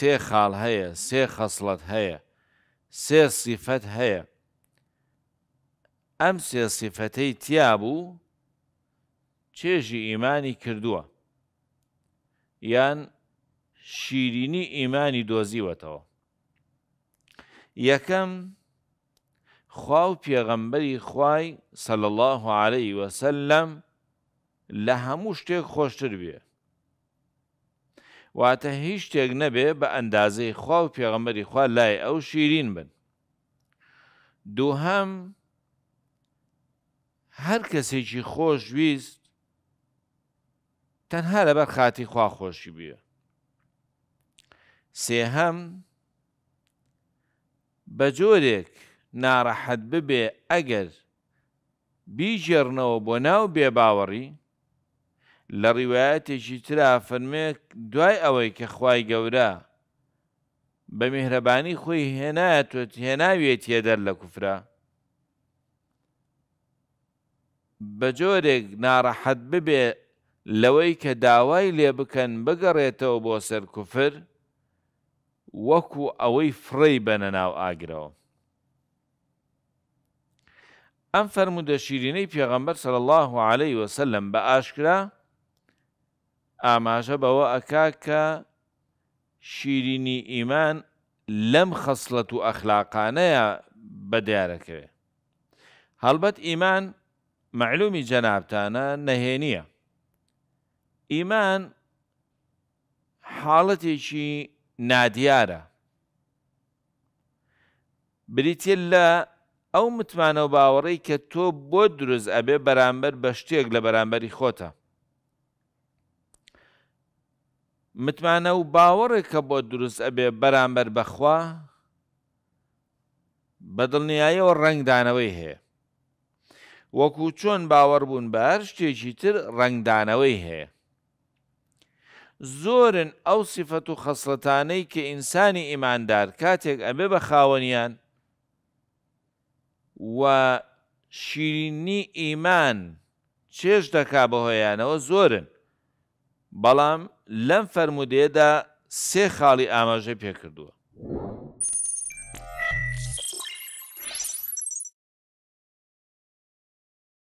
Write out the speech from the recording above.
سێ خاڵ هەیە سێ خەسڵەت هەیە سێ سیفەت هەیە ئەم سێ سیفەتەی تیا بوو چێژی ئیمانی کردووە یان شیرینی ئیمانی دۆزیوەتەوە یەکەم خوا و پێغەمبەری خوای سەل الله عليه وسلم لە هەموو شتێک خۆشتر بێ واتە هیچ شتێک نەبێ بە ئەندازەی خوا و پێغەمەری خوا لای ئەو شیرین بن دووهەم هەر کەسێکی خۆش ویست تەنها لەبەر خاتی خوا خۆشی بیە سێهەم بە جۆرێک ناڕەحەت ببێ ئەگەر بیژێڕنەوە بۆ ناو بێباوەڕی لە ڕیواەتێکی ترا فەرمێ دوای ئەوەی کە خی گەورە بە میهرەبانی خۆی هێناتوت هێناوێت تێدەر لە کوفرا بە جۆرێک ناڕەحەت ببێ لەوەی کە داوای لێ بکەن بگەڕێتەوە بۆ سەر کوفر وەکو ئەوەی فڕی بەنە ناو ئاگرەوە ئەم فەرمودە شیرینەی پێغەمبەر سەر الله عليه وسلم بە ئاشکرا ئاماژە بەوە ئەکا کە شیرینی ئیمان لەم خەسلەت و ئەخلاقانەیە بە دیارەکەوێ هەڵبەت ئیمان معلومی جەنابتانە نەهێنیە ئیمان حاڵەتێکی نادیارە بریتە لە ئەو متمانە و باوەڕی کە تۆ بۆ دروست ئەبێ بەرامبەر بە شتێک لە بەرامبەری خۆتە متمانە و باوەڕێک کە بۆ دروست ئەبێ بەرامبەر بەخوا بە دڵنیاییەوە ڕنگدانەوەی هەیە وەکو چۆن باوەڕ بوون بە هەر شتێکی تر ڕنگدانەوەی هەیە زۆرن ئەو سیفەت و خەسڵەتانەی کە ئینسانی ئیماندار کاتێک ئەبێ بە خاوەنیان و شیرینی ئیمان چێش دەکا بە هۆیانەوە زۆرن بەڵام لەم فەرمودێدا سێ خاڵی ئاماژە پێکردووە